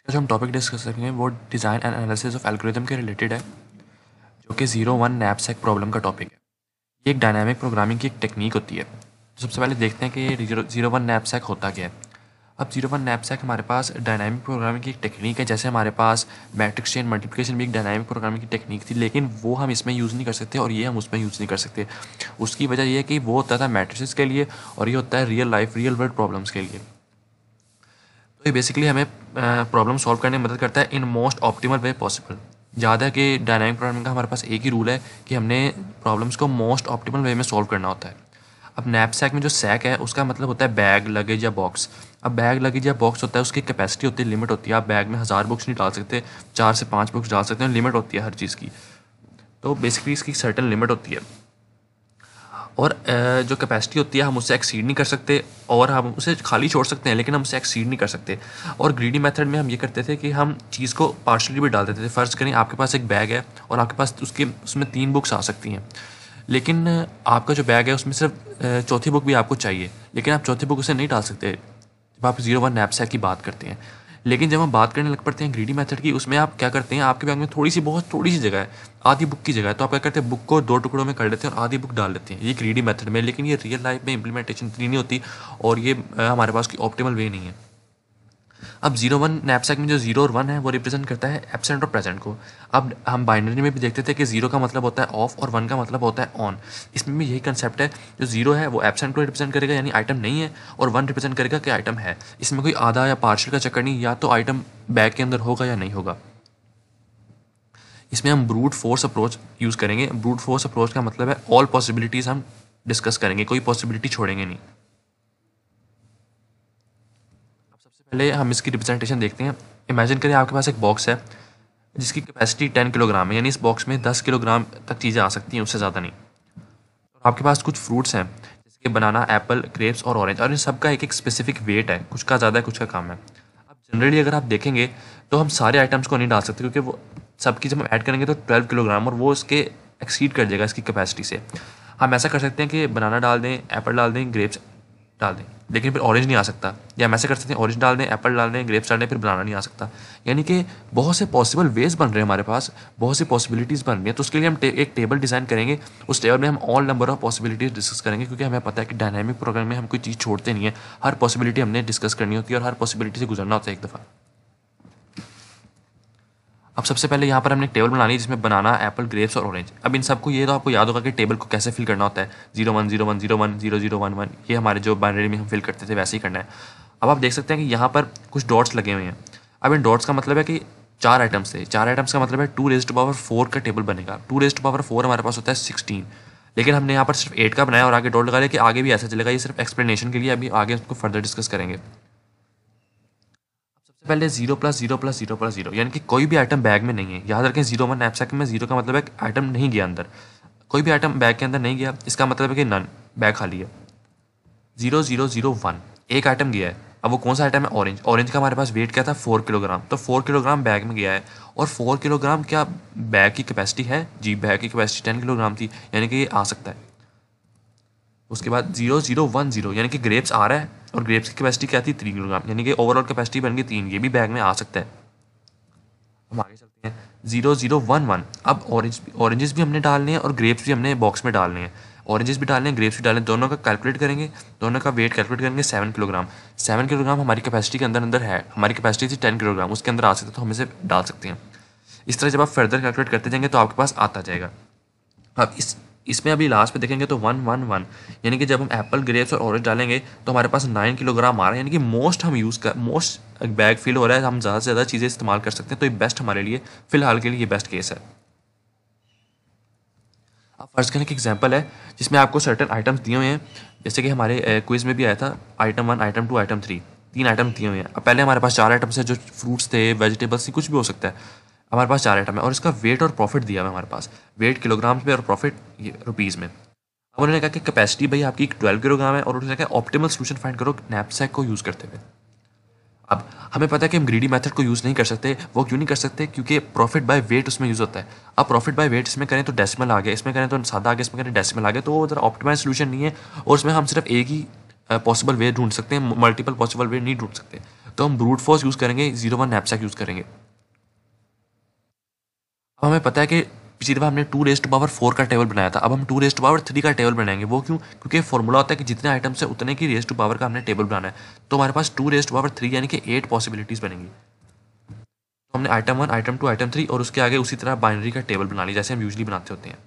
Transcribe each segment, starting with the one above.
आज का जो हम टॉपिक डिस्कस करेंगे वो design and analysis of algorithm के रिलेटेड है जो कि जीरो वन नैपसेक प्रॉब्लम का टॉपिक है ये एक डायनामिक प्रोग्रामिंग की एक टेक्निक होती है तो सबसे पहले देखते हैं कि ये जीरो वन नैपसेक होता क्या है अब जीरो वन नैपसेक हमारे पास डायनामिक प्रोग्रामिंग की एक टेक्निक है जैसे हमारे पास मैट्रिक्स चेन मल्टीप्लिकेशन भी एक डायनामिक प्रोग्रामिंग की टेक्निक थी लेकिन वो हम इसमें यूज़ नहीं कर सकते और ये हम उसमें यूज़ नहीं कर सकते उसकी वजह यह है कि वो होता था मैट्रिक्स के लिए और ये होता है real life real world problems के लिए तो ये बेसिकली हमें प्रॉब्लम सॉल्व करने में मदद करता है in most optimal way possible ज़्यादा कि डायनामिक प्रोग्रामिंग का हमारे पास एक ही रूल है कि हमने प्रॉब्लम्स को मोस्ट ऑप्टिमल वे में सॉल्व करना होता है अब नैप सैक में जो सैक है उसका मतलब होता है बैग लगेज या बॉक्स अब बैग लगेज या बॉक्स होता है उसकी कैपेसिटी होती है लिमिट होती है आप बैग में हज़ार बुक्स नहीं डाल सकते चार से पाँच बुक्स डाल सकते हैं लिमिट होती है हर चीज़ की तो बेसिकली इसकी सर्टन लिमिट होती है और जो कैपेसिटी होती है हम उससे एक्सीड नहीं कर सकते और हम उसे खाली छोड़ सकते हैं लेकिन हम उसे एक्सीड नहीं कर सकते और ग्रीडी मेथड में हम ये करते थे कि हम चीज़ को पार्शली भी डाल देते थे फ़र्ज़ करें आपके पास एक बैग है और आपके पास उसके उसमें तीन बुक्स आ सकती हैं लेकिन आपका जो बैग है उसमें सिर्फ चौथी बुक भी आपको चाहिए लेकिन आप चौथी बुक उसे नहीं डाल सकते जब आप जीरो वन नैपसैक की बात करते हैं लेकिन जब हम बात करने लग पड़ते हैं ग्रीडी मेथड की उसमें आप क्या करते हैं आपके बैग में थोड़ी सी बहुत थोड़ी सी जगह है आधी बुक की जगह है तो आप क्या करते हैं बुक को दो टुकड़ों में कर लेते हैं और आधी बुक डाल लेते हैं ये ग्रीडी मेथड में लेकिन ये रियल लाइफ में इंप्लीमेंटेशन इतनी नहीं होती और ये हमारे पास की ऑप्टिमल वे नहीं है अब जीरो वन नैपसैक में जो जीरो और वन है वो रिप्रेजेंट करता है एबसेंट और प्रेजेंट को अब हम बाइनरी में भी देखते थे कि जीरो का मतलब होता है ऑफ और वन का मतलब होता है ऑन इसमें भी यही कंसेप्ट है जो जीरो है वो एबसेंट को रिप्रेजेंट करेगा यानी आइटम नहीं है और वन रिप्रेजेंट करेगा कि आइटम है इसमें कोई आधा या पार्शल का चक्कर नहीं या तो आइटम बैग के अंदर होगा या नहीं होगा इसमें हम ब्रूट फोर्स अप्रोच यूज़ करेंगे ब्रूट फोर्स अप्रोच का मतलब है ऑल पॉसिबिलिटीज़ हम डिस्कस करेंगे कोई पॉसिबिलिटी छोड़ेंगे नहीं पहले हम इसकी रिप्रेजेंटेशन देखते हैं इमेजिन करें आपके पास एक बॉक्स है जिसकी कैपेसिटी टेन किलोग्राम है यानी इस बॉक्स में दस किलोग्राम तक चीज़ें आ सकती हैं उससे ज़्यादा नहीं तो आपके पास कुछ फ्रूट्स हैं जैसे कि बनाना एप्पल ग्रेप्स और ऑरेंज और इन सब का एक एक स्पेसिफिक वेट है कुछ का ज़्यादा है कुछ का कम है अब जनरली अगर आप देखेंगे तो हम सारे आइटम्स को नहीं डाल सकते क्योंकि वो सबकी जब हम ऐड करेंगे तो ट्वेल्व किलोग्राम और वो इसके एक्सीड कर देगा इसकी कैपेसिटी से हम ऐसा कर सकते हैं कि बनाना डाल दें एप्पल डाल दें ग्रेप्स डाल दें लेकिन फिर ऑरेंज नहीं आ सकता या हम ऐसे कर सकते हैं ऑरेंज डाल दें एप्पल डाल दें ग्रेप्स डाल दें फिर बनाना नहीं आ सकता यानी कि बहुत से पॉसिबल वेज बन रहे हैं हमारे पास बहुत सी पॉसिबिलिटीज़ बन रही हैं तो उसके लिए हम एक टेबल डिज़ाइन करेंगे उस टेबल में हम all number of possibilities discuss करेंगे क्योंकि हमें पता है कि डायनेमिक प्रोग्राम में हम कोई चीज़ छोड़ते नहीं है हर पॉसिबिलिटी हमने डिस्कस करनी होती है और हर पॉसिबिलिटी से गुजरना होता है एक दफ़ा अब सबसे पहले यहाँ पर हमने एक टेबल बनानी है जिसमें बनाना एप्पल ग्रेप्स और ऑरेंज अब इन सबको ये तो आपको याद होगा कि टेबल को कैसे फिल करना होता है zero one zero one zero one zero zero one one ये हमारे जो बाइनरी में हम फिल करते थे वैसे ही करना है अब आप देख सकते हैं कि यहाँ पर कुछ डॉट्स लगे हुए हैं अब इन डॉट्स का मतलब है कि चार आइटम्स थे चार आइटम्स का मतलब है टू रेस्ट पावर फोर का टेबल बनेगा टू रेस्ट पावर फोर हमारे पास होता है सिक्सटीन लेकिन हमने यहाँ पर सिर्फ एट का बनाया और आगे डॉट लगा लिया कि आगे भी ऐसा चलेगा ये सिर्फ एक्सप्लेनेशन के लिए अभी आगे उसको फर्दर डिस्कस करेंगे सबसे पहले zero plus zero plus zero plus zero यानी कि कोई भी आइटम बैग में नहीं है याद रखें जीरो वन नैपसैक में जीरो का मतलब एक आइटम नहीं गया अंदर कोई भी आइटम बैग के अंदर नहीं गया इसका मतलब है कि नन बैग खाली है जीरो जीरो जीरो वन एक आइटम गया है अब वो कौन सा आइटम है ऑरेंज ऑरेंज का हमारे पास वेट क्या था फोर किलोग्राम तो फोर किलोग्राम बैग में गया है और फोर किलोग्राम क्या बैग की कैपेसिटी है जी बैग की कैपेसिटी टेन किलोग्राम थी यानी कि ये आ सकता है उसके बाद जीरो जीरो वन जीरो यानी कि ग्रेप्स आ रहा है और ग्रेप्स की कैपेसिटी क्या थी थ्री किलोग्राम यानी कि ओवरऑल कैपेसिटी बन गई तीन ये भी बैग में आ सकता है हम आगे चलते हैं जीरो जीरो वन वन अब ऑरेंज ऑरेंजेस भी हमने डालने हैं और ग्रेप्स भी हमने बॉक्स में डालने हैं ऑरेंजेस भी हैं ग्रेप्स भी डालने दोनों का कैलकुलेट करेंगे दोनों का वेट कैलकुलेट करेंगे सेवन किलोग्राम सेवन किलोग्राम हमारी कैपेसिटी के अंदर अंदर है हमारी कैपेसिटी थी टेन किलोग्राम उसके अंदर आ सकते तो हम इसे डाल सकते हैं इस तरह जब आप फर्दर कैलकुलेट करते जाएंगे तो आपके पास आता जाएगा अब इस इसमें अभी लास्ट पे देखेंगे तो वन वन वन यानी कि जब हम एप्पल ग्रेप्स और ऑरेंज डालेंगे तो हमारे पास नाइन किलोग्राम आ रहा है यानी कि मोस्ट हम यूज़ कर मोस्ट बैग फील हो रहा है हम ज़्यादा से ज़्यादा चीज़ें इस्तेमाल कर सकते हैं तो ये बेस्ट हमारे लिए फ़िलहाल के लिए बेस्ट केस है अब फर्स्ट करने की एग्जाम्पल है जिसमें आपको सर्टन आइटम्स दिए हुए हैं जैसे कि हमारे क्विज़ में भी आया था item one item two item three तीन आइटम दिए हुए हैं अब पहले हमारे पास चार आइटम्स हैं जो फ्रूट्स थे वेजिटेबल्स थी कुछ भी हो सकता है हमारे पास चार आइटम है और इसका वेट और प्रॉफिट दिया हुआ हमारे पास वेट किलोग्राम में और प्रॉफिट रुपीज़ में अब उन्होंने कहा कि कैपेसिटी भाई आपकी ट्वेल्व किलोग्राम है और उन्होंने कहा ऑप्टिमल सोल्यूशन फाइंड करो नैपसैक को यूज़ करते हुए अब हमें पता है कि हम ग्रीडी मेथड को यूज़ नहीं कर सकते वो क्यों नहीं कर सकते क्योंकि प्रॉफिट बाय वेट उसमें यूज़ होता है अब प्रॉफिट बाय वेट इसमें करें तो डेसिमल आ गया इसमें करें तो सादा आ गया इसमें करें डेसिमल आ गया तो वो ज़रा ऑप्टिमाइज सोल्यूशन नहीं है और उसमें हम सिर्फ एक ही पॉसिबल वे ढूंढ सकते हैं मल्टीपल पॉसिबल वे नहीं ढूंढ सकते तो हम ब्रूट फोर्स यूज़ करेंगे जीरो वन नैपसैक यूज़ करेंगे अब हमें पता है कि पिछली दफ़ा हमने टू रेस्ट पावर फोर का टेबल बनाया था अब हम टू रेस्ट पावर थ्री का टेबल बनाएंगे वो क्यों क्योंकि फॉर्मूला होता है कि जितने आइटम्स है उतने की रेस्ट टू पावर का हमने टेबल बनाना है तो हमारे पास टू रेस्ट पावर थ्री यानी कि एट पॉसिबिलिटीज़ बनेंगी तो हमने item one item two item three और उसके आगे उसी तरह बाइनरी का टेबल बना लिया जैसे हम यूजली बनाते होते हैं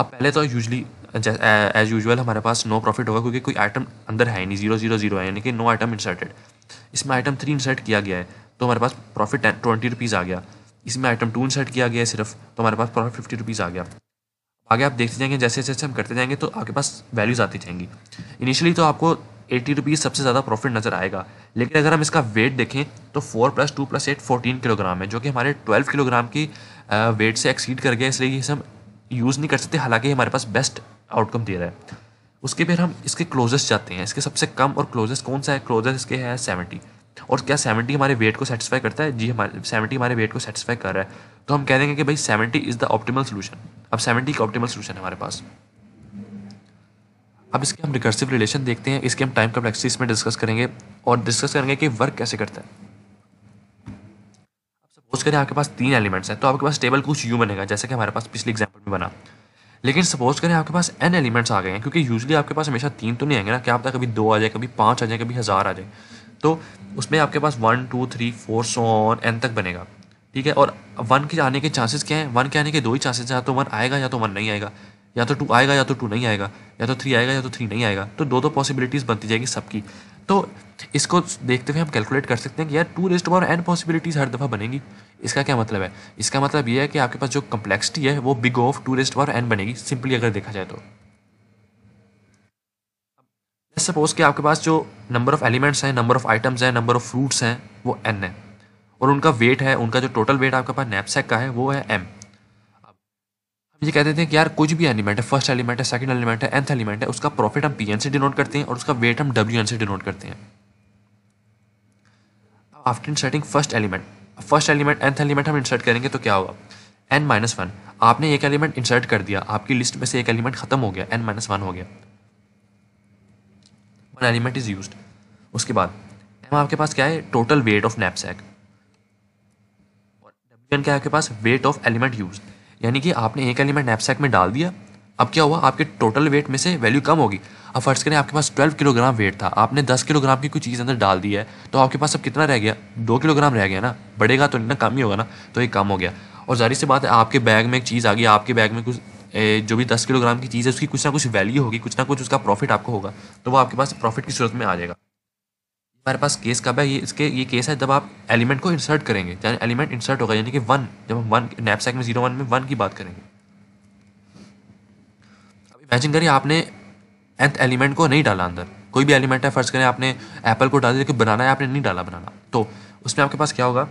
अब पहले तो यूजली एज यूजल हमारे पास नो प्रॉफिट होगा क्योंकि कोई आइटम अंदर है नहीं जीरो जीरो जीरो है यानी कि नो आइटम इंसर्टेड इसमें आइटम थ्री इंसर्ट किया गया है तो हमारे पास प्रॉफिट ट्वेंटी रुपीज़ आ गया इसमें आइटम टू इंसर्ट किया गया है सिर्फ तो हमारे पास प्रॉफिट फिफ्टी रुपीज़ आ गया आगे आप देखते जाएंगे जैसे जैसे हम करते जाएंगे तो आपके पास वैल्यूज़ आती जाएंगी इनिशियली तो आपको एट्टी रुपीज़ सबसे ज़्यादा प्रॉफिट नज़र आएगा लेकिन अगर हम इसका वेट देखें तो four plus two plus eight fourteen kilogram है जो कि हमारे ट्वेल्व किलोग्राम की वेट से एक्सीड कर गया इसलिए इसे हम यूज़ नहीं कर सकते हालांकि हमारे पास बेस्ट आउटकम दे रहा है उसके फिर हम इसके क्लोजेस्ट जाते हैं इसके सबसे कम और क्लोजेस्ट कौन सा है क्लोजेस्ट इसके है सेवेंटी और क्या सेवेंटी हमारे वेट को सेटिस्फाई करता है जी हमारे सेवेंटी हमारे वेट को सेटिस्फाई कर रहा है तो हम कह देंगे कि भाई seventy is the optimal solution अब सेवेंटी का ऑप्टिमल सोल्यूशन हमारे पास अब इसके हम रिकर्सिव रिलेशन देखते हैं इसके हम टाइम कम्प्लेक्सिटी इसमें डिस्कस करेंगे और डिस्कस करेंगे कि वर्क कैसे करता है सपोज करें आपके पास तीन एलिमेंट्स हैं तो आपके पास टेबल कुछ यू बनेगा जैसे कि हमारे पास पिछले एग्जाम्पल में बना लेकिन सपोज करें आपके पास एन एलिमेंट्स आ गए हैं क्योंकि यूजली आपके पास हमेशा तीन तो नहीं आएंगे ना क्या आप कभी दो आ जाए कभी पाँच आ जाए कभी हज़ार आ जाए तो उसमें आपके पास one two three four so on N तक बनेगा ठीक है और वन के आने के चांसेस क्या हैं वन के आने के दो ही चांसेस हैं या तो वन आएगा या तो वन नहीं आएगा या तो टू आएगा या तो टू नहीं आएगा या तो थ्री आएगा या तो थ्री नहीं आएगा तो दो दो पॉसिबिलिटीज़ बनती जाएगी सबकी तो इसको देखते हुए हम कैलकुलेट कर सकते हैं कि यार two rest power N possibilities हर दफ़ा बनेंगी इसका क्या मतलब है इसका मतलब ये है कि आपके पास जो कम्प्लेक्सिटी है वो big of two rest power N बनेगी सिंपली अगर देखा जाए तो सपोज कि आपके पास जो नंबर ऑफ एलिमेंट्स हैं नंबर ऑफ आइटम्स हैं नंबर ऑफ फ्रूट्स हैं वो एन है और उनका वेट है उनका जो टोटल वेट आपके पास नैपसैक का है वो है एम हम ये कहते हैं कि यार कुछ भी एलिमेंट है फर्स्ट एलिमेंट है सेकंड एलिमेंट है एंथ एलिमेंट है उसका प्रॉफिट हम पी एन से डिनोट करते हैं और उसका वेट हम डब्ल्यू एन से डिनोट करते हैं after inserting first element first element nth element हम इंसर्ट करेंगे तो क्या होगा एन माइनस वन आपने एक एलिमेंट इंसर्ट कर दिया आपकी लिस्ट में से एक एलिमेंट खत्म हो गया एन माइनस वन हो गया वन एलिमेंट इज़ यूज उसके बाद एम आपके पास क्या है total weight of knapsack और डब्ल्यू एन क्या है आपके पास वेट ऑफ एलिमेंट यूज यानी कि आपने एक एलिमेंट नैप सैक में डाल दिया अब क्या हुआ आपके टोटल वेट में से वैल्यू कम होगी अब फर्ज करें आपके पास 12 किलोग्राम वेट था आपने 10 किलोग्राम की कोई चीज़ अंदर डाल दी है तो आपके पास अब कितना रह गया दो किलोग्राम रह गया ना बढ़ेगा तो इतना ना कम ही होगा ना तो ये कम हो गया और जारी सी बात है आपके बैग में एक चीज़ आ गई आपके बैग में कुछ जो भी दस किलोग्राम की चीज़ है उसकी कुछ ना कुछ वैल्यू होगी कुछ ना कुछ उसका प्रॉफिट आपको होगा तो वो आपके पास प्रॉफिट की सूरत में आ जाएगा हमारे पास केस कब है ये इसके ये केस है जब आप एलिमेंट को इंसर्ट करेंगे यानी एलिमेंट इंसर्ट होगा यानी कि वन जब हम वन नैपसैक में जीरो वन में वन की बात करेंगे अब इमेजिन करिए आपने एंथ एलिमेंट को नहीं डाला अंदर कोई भी एलिमेंट है फर्ज करें आपने एप्पल को डाल लेकिन बनाना है आपने नहीं डाला बनाना तो उसमें आपके पास क्या होगा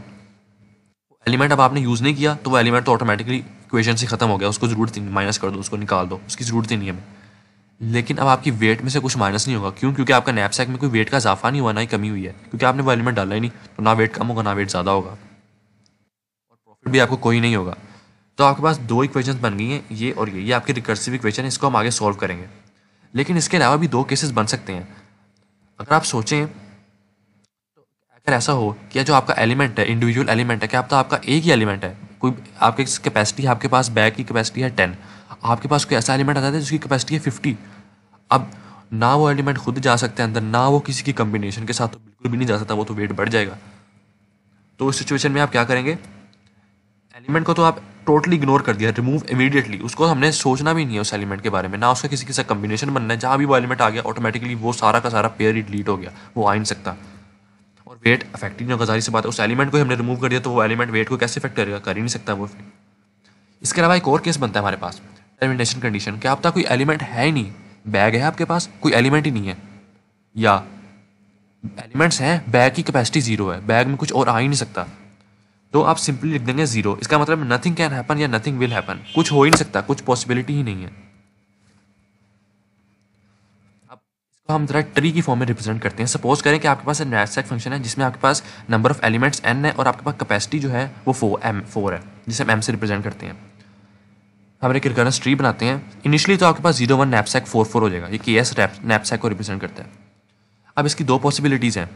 एलिमेंट अब आपने यूज़ नहीं किया तो वो एलिमेंट तो ऑटोमेटिकली इक्वेशन से ख़त्म हो गया उसको ज़रूरत ही माइनस कर दो उसको निकाल दो उसकी ज़रूरत ही नहीं है हमें लेकिन अब आपकी वेट में से कुछ माइनस नहीं होगा क्यों क्योंकि आपका नैपसैक में कोई वेट का इजाफा नहीं हुआ ना ही कमी हुई है क्योंकि आपने वो एलिमेंट डाला ही नहीं तो ना वेट कम होगा ना वेट ज़्यादा होगा और प्रॉफिट भी आपको कोई नहीं होगा तो आपके पास दो इक्वेशन बन गई हैं ये और ये ये आपकी रिकर्सिव इक्वेशन है इसको हम आगे सॉल्व करेंगे लेकिन इसके अलावा भी दो केसेस बन सकते हैं अगर आप सोचें तो अगर ऐसा हो कि जो आपका एलिमेंट है इंडिविजुअल एलिमेंट है क्या आप तो आपका एक ही एलिमेंट है कोई आपके कैपेसिटी आपके पास बैग की कैपेसिटी है टेन आपके पास कोई ऐसा एलिमेंट आता है जिसकी कैपेसिटी है फिफ्टी अब ना वो एलिमेंट खुद जा सकते हैं अंदर ना वो किसी की कम्बिनेशन के साथ तो बिल्कुल भी नहीं जा सकता वो तो वेट बढ़ जाएगा तो उस सिचुएशन में आप क्या करेंगे एलिमेंट को तो आप टोटली इग्नोर कर दिया रिमूव इमीडिएटली उसको हमने सोचना भी नहीं है उस एलिमेंट के बारे में ना उसका किसी के साथ कम्बिनेशन बनना है जहाँ भी वो एलिमेंट आ गया ऑटोमेटिकली वो सारा का सारा पेयर ही डिलीट हो गया वो आ नहीं सकता वेट अफेक्ट ही नहीं होगा जारी से बात है उस एलिमेंट को हमने रिमूव कर दिया तो वो एलिमेंट वेट को कैसे इफेक्ट करेगा कर ही नहीं सकता वो इसके अलावा एक और केस बनता है हमारे पास टर्मिनेशन कंडीशन क्या आपका कोई एलिमेंट है ही नहीं बैग है आपके पास कोई एलिमेंट ही नहीं है या एलिमेंट्स हैं बैग की कैपेसिटी ज़ीरो है बैग में कुछ और आ ही नहीं सकता तो आप सिंपली लिख देंगे ज़ीरो इसका मतलब नथिंग कैन हैपन या नथिंग विल हैपन कुछ हो ही नहीं सकता कुछ पॉसिबिलिटी ही नहीं है हम जरा ट्री की फॉर्म में रिप्रेजेंट करते हैं सपोज करें कि आपके पास नैट सेट फंक्शन है जिसमें आपके पास नंबर ऑफ एलिमेंट्स एन है और आपके पास कैपेसिटी जो है वो फो एम फोर है जिसे हम एम से रिप्रेजेंट करते हैं हम एक रिकरेंस ट्री बनाते हैं इनिशियली तो आपके पास zero one knapsack four four हो जाएगा ये के एस नैपसैक को रिप्रेजेंट करता है अब इसकी दो पॉसिबिलिटीज़ हैं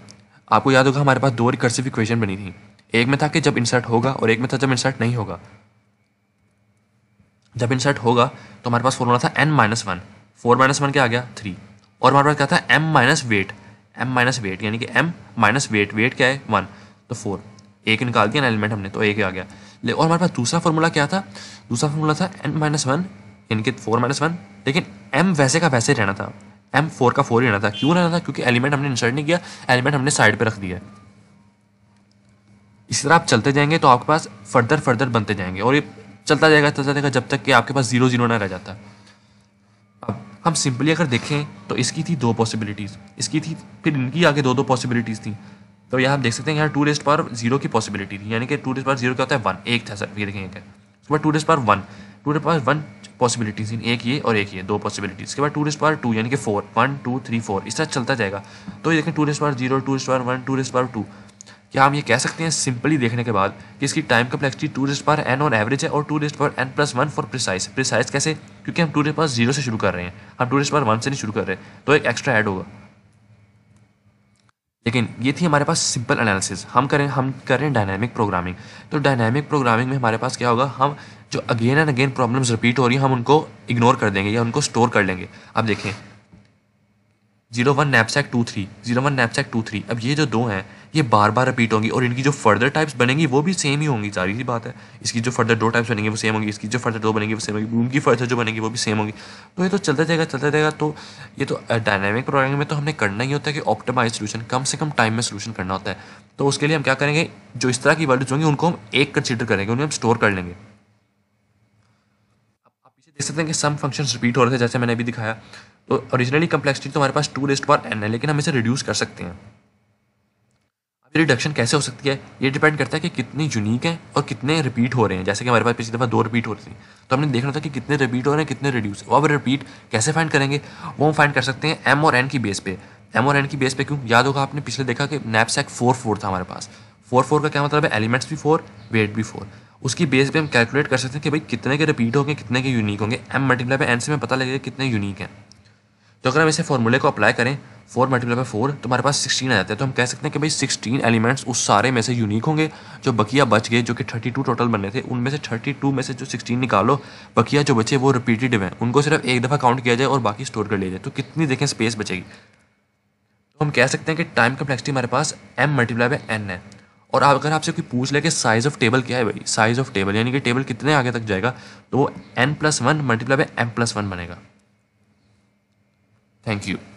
आपको याद होगा हमारे पास दो रिकर्सिव इक्वेशन बनी थी एक में था कि जब इंसर्ट होगा और एक में था जब इंसर्ट नहीं होगा जब इंसर्ट होगा तो हमारे पास फॉर्मूला था N minus one four minus one क्या आ गया थ्री और हमारे पास क्या था M minus weight M minus weight यानी कि एम माइनस वेट वेट क्या है वन तो फोर एक निकाल दिया ना एलिमेंट हमने तो एक आ गया ले और हमारे पास दूसरा फार्मूला क्या था दूसरा फार्मूला था एन माइनस वन यानी कि फोर माइनस वन लेकिन एम वैसे का वैसे रहना था एम फोर का फोर ही रहना था क्यों रहना था क्योंकि एलिमेंट हमने इंसर्ट नहीं किया एलिमेंट हमने साइड पर रख दिया इसी तरह आप चलते जाएंगे तो आपके पास फर्दर फर्दर बनते जाएंगे और ये चलता जाएगा चलता जाएगा जब तक कि आपके पास जीरो जीरो ना रह जाता है हम सिंपली अगर देखें तो इसकी थी दो पॉसिबिलिटीज़ इसकी थी फिर इनकी आगे दो दो पॉसिबिलिटीज़ थी तो यहाँ हम देख सकते हैं यहाँ टू रेस्ट पर जीरो की पॉसिबिलिटी थी यानी कि टू रेस्ट पर जीरो क्या होता है वन एक था सर ये देखेंगे क्या उसके बाद टू रेस्ट पर वन टू रेस्ट पर वन पॉसिबिलिटीज़ थी एक ये और एक ये दो पॉसिबिलिटीज़ के बाद टू रेस्ट पर टू यानी कि four one two three four इस तरह चलता जाएगा तो ये देखें टू रेस्ट पर जीरो टू रेस्ट पर वन टू रेस्ट पर टू क्या हम ये कह सकते हैं सिंपली देखने के बाद कि इसकी टाइम कम्प्लेक्सिटी टूरिस्ट पर एन ऑन एवरेज है और टूरिस्ट पर N plus one for precise precise कैसे क्योंकि हम टूरिस्ट पर जीरो से शुरू कर रहे हैं हम टूरिस्ट पर वन से नहीं शुरू कर रहे तो एक एक्स्ट्रा ऐड होगा लेकिन ये थी हमारे पास सिंपल एनालिसिस हम करें हम कर रहे हैं प्रोग्रामिंग तो डायनेमिक प्रोग्रामिंग में हमारे पास क्या होगा हम जो again and again problems repeat हो रही हैं हम उनको इग्नोर कर देंगे या उनको स्टोर कर लेंगे अब देखें zero one knapsack two three zero one knapsack two three अब ये जो दो हैं ये बार बार रिपीट होंगी और इनकी जो फर्दर टाइप्स बनेंगी वो भी सेम ही होंगी सारी सी बात है इसकी जो फर्दर दो टाइप्स बनेंगे वो सेम होंगी इसकी जो फर्दर दो बनेंगी वो सेम होगी उनकी फर्दर जो बनेगी वो भी सेम होंगी तो ये तो चलता जाएगा चलता जाएगा तो ये तो डायनामिक प्रोग्रामिंग में तो हमें करना ही होता है कि ऑप्टिमाइज सोल्यूशन कम से कम टाइम में सोल्यूशन करना होता है तो उसके लिए हम क्या करेंगे जो इस तरह की वैल्यूज होंगी उनको हम एक कंसिडर करेंगे उन्हें हम स्टोर कर लेंगे देख सकते हैं कि सम फंक्शंस रिपीट हो रहे थे जैसे मैंने अभी दिखाया तो ओरिजिनली कम्प्लेक्सिटी तो हमारे पास टू रेस्ट पर एन है लेकिन हम इसे रिड्यूस कर सकते हैं अब रिडक्शन कैसे हो सकती है ये डिपेंड करता है कि कितनी यूनिक है और कितने रिपीट हो रहे हैं जैसे कि हमारे पास पिछली दफ़ा दो रिपीट हो रही थी तो हमने देखना था कि कितने रिपीट हो रहे हैं कितने रिड्यूस अब रिपीट कैसे फाइंड करेंगे वो हम फाइंड कर सकते हैं एम और एन की बेस पे एम और एन की बेस पे क्यों याद होगा आपने पिछले देखा कि नैपसैक फोर फोर था हमारे पास फोर फोर का क्या मतलब है एलिमेंट्स भी फोर वेट भी फोर उसकी बेस पे हम कैलकुलेट कर सकते हैं कि भाई कितने के रिपीट होंगे कितने के यूनिक होंगे एम मल्टीप्लाई बाई एन से हमें पता लगेगा कितने यूनिक हैं तो अगर हम इसे फॉर्मूले को अप्लाई करें फोर मल्टीप्लाई बाई फोर तो हमारे पास सिक्सटीन आ जाता है तो हम कह सकते हैं कि भाई सिक्सटीन एलिमेंट्स उस सारे में से यूनिक होंगे जो बकिया बच गए जो कि थर्टी टू टोटल बने थे उनमें से थर्टी टू में से जो सिक्सटीन निकालो बकिया जो बचे वो रिपीटेड हैं उनको सिर्फ एक दफ़ा काउंट किया जाए और बाकी स्टोर कर लिया जाए तो कितनी देखें स्पेस बचेगी तो हम कह सकते हैं कि टाइम कम्प्लेक्सिटी हमारे पास एम मल्टीप्लाई बाई एन है और अगर आपसे कोई पूछ ले कि साइज़ ऑफ टेबल क्या है भाई साइज़ ऑफ टेबल यानी कि टेबल कितने आगे तक जाएगा तो N plus one multiply by M plus one बनेगा थैंक यू